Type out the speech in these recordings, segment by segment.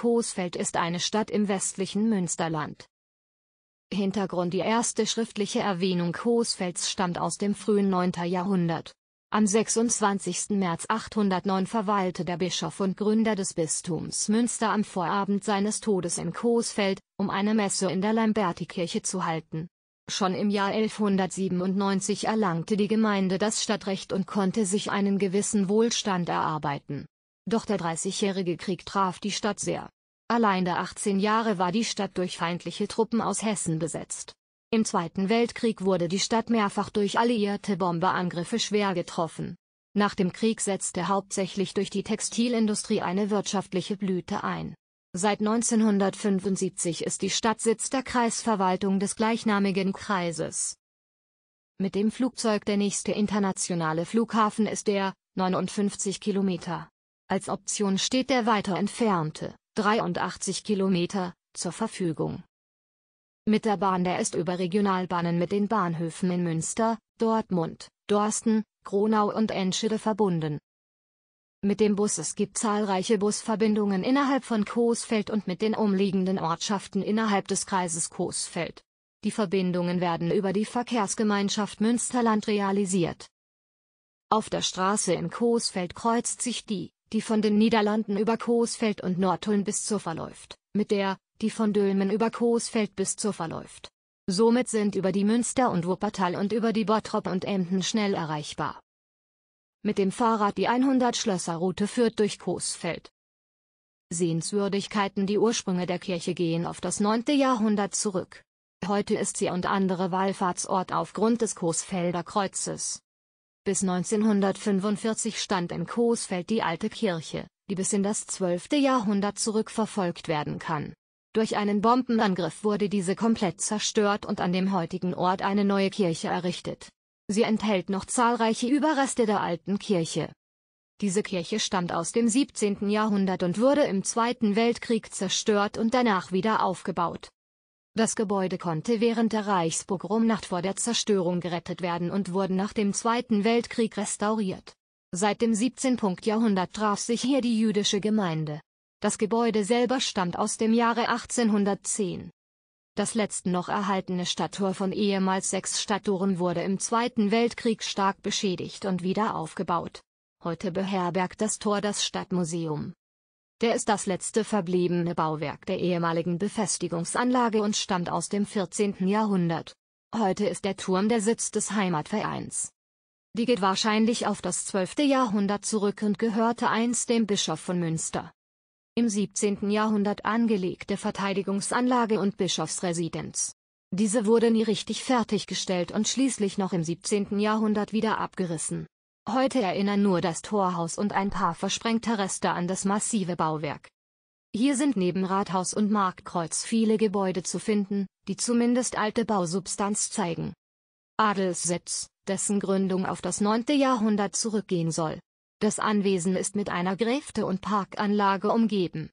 Coesfeld ist eine Stadt im westlichen Münsterland. Hintergrund Die erste schriftliche Erwähnung Coesfelds stammt aus dem frühen 9. Jahrhundert. Am 26. März 809 verweilte der Bischof und Gründer des Bistums Münster am Vorabend seines Todes in Coesfeld, um eine Messe in der Lambertikirche zu halten. Schon im Jahr 1197 erlangte die Gemeinde das Stadtrecht und konnte sich einen gewissen Wohlstand erarbeiten doch der Dreißigjährige Krieg traf die Stadt sehr. Allein der 18 Jahre war die Stadt durch feindliche Truppen aus Hessen besetzt. Im Zweiten Weltkrieg wurde die Stadt mehrfach durch alliierte Bomberangriffe schwer getroffen. Nach dem Krieg setzte hauptsächlich durch die Textilindustrie eine wirtschaftliche Blüte ein. Seit 1975 ist die Stadt Sitz der Kreisverwaltung des gleichnamigen Kreises. Mit dem Flugzeug der nächste internationale Flughafen ist der, 59 Kilometer als Option steht der weiter entfernte, 83 Kilometer, zur Verfügung. Mit der Bahn der ist über Regionalbahnen mit den Bahnhöfen in Münster, Dortmund, Dorsten, Gronau und Enschede verbunden. Mit dem Bus es gibt zahlreiche Busverbindungen innerhalb von Coesfeld und mit den umliegenden Ortschaften innerhalb des Kreises Coesfeld. Die Verbindungen werden über die Verkehrsgemeinschaft Münsterland realisiert. Auf der Straße in Coesfeld kreuzt sich die die von den Niederlanden über Coesfeld und Nordtulln bis zur verläuft, mit der, die von Dülmen über Coesfeld bis zur verläuft. Somit sind über die Münster und Wuppertal und über die Bottrop und Emden schnell erreichbar. Mit dem Fahrrad die 100-Schlösser-Route führt durch Coesfeld. Sehenswürdigkeiten Die Ursprünge der Kirche gehen auf das 9. Jahrhundert zurück. Heute ist sie und andere Wallfahrtsort aufgrund des Coesfelder Kreuzes. Bis 1945 stand in Coesfeld die alte Kirche, die bis in das 12. Jahrhundert zurückverfolgt werden kann. Durch einen Bombenangriff wurde diese komplett zerstört und an dem heutigen Ort eine neue Kirche errichtet. Sie enthält noch zahlreiche Überreste der alten Kirche. Diese Kirche stammt aus dem 17. Jahrhundert und wurde im Zweiten Weltkrieg zerstört und danach wieder aufgebaut. Das Gebäude konnte während der Reichspogromnacht vor der Zerstörung gerettet werden und wurde nach dem Zweiten Weltkrieg restauriert. Seit dem 17. Jahrhundert traf sich hier die jüdische Gemeinde. Das Gebäude selber stammt aus dem Jahre 1810. Das letzte noch erhaltene Stadttor von ehemals sechs Stadttoren wurde im Zweiten Weltkrieg stark beschädigt und wieder aufgebaut. Heute beherbergt das Tor das Stadtmuseum. Der ist das letzte verbliebene Bauwerk der ehemaligen Befestigungsanlage und stammt aus dem 14. Jahrhundert. Heute ist der Turm der Sitz des Heimatvereins. Die geht wahrscheinlich auf das 12. Jahrhundert zurück und gehörte einst dem Bischof von Münster. Im 17. Jahrhundert angelegte Verteidigungsanlage und Bischofsresidenz. Diese wurde nie richtig fertiggestellt und schließlich noch im 17. Jahrhundert wieder abgerissen. Heute erinnern nur das Torhaus und ein paar versprengte Reste an das massive Bauwerk. Hier sind neben Rathaus und Marktkreuz viele Gebäude zu finden, die zumindest alte Bausubstanz zeigen. Adelssitz, dessen Gründung auf das 9. Jahrhundert zurückgehen soll. Das Anwesen ist mit einer Gräfte- und Parkanlage umgeben.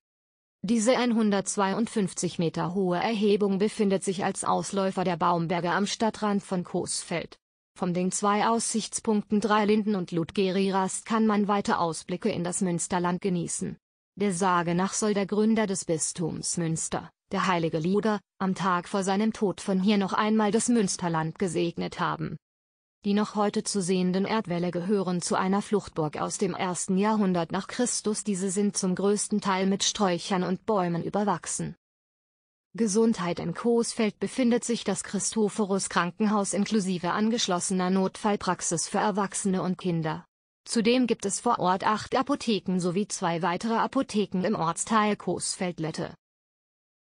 Diese 152 Meter hohe Erhebung befindet sich als Ausläufer der Baumberge am Stadtrand von Coesfeld. Von den zwei Aussichtspunkten Dreilinden und Ludgerirast kann man weite Ausblicke in das Münsterland genießen. Der Sage nach soll der Gründer des Bistums Münster, der heilige Luger, am Tag vor seinem Tod von hier noch einmal das Münsterland gesegnet haben. Die noch heute zu sehenden Erdwälle gehören zu einer Fluchtburg aus dem ersten Jahrhundert nach Christus. Diese sind zum größten Teil mit Sträuchern und Bäumen überwachsen. Gesundheit in Coesfeld befindet sich das Christophorus Krankenhaus inklusive angeschlossener Notfallpraxis für Erwachsene und Kinder. Zudem gibt es vor Ort acht Apotheken sowie zwei weitere Apotheken im Ortsteil Coesfeld-Lette.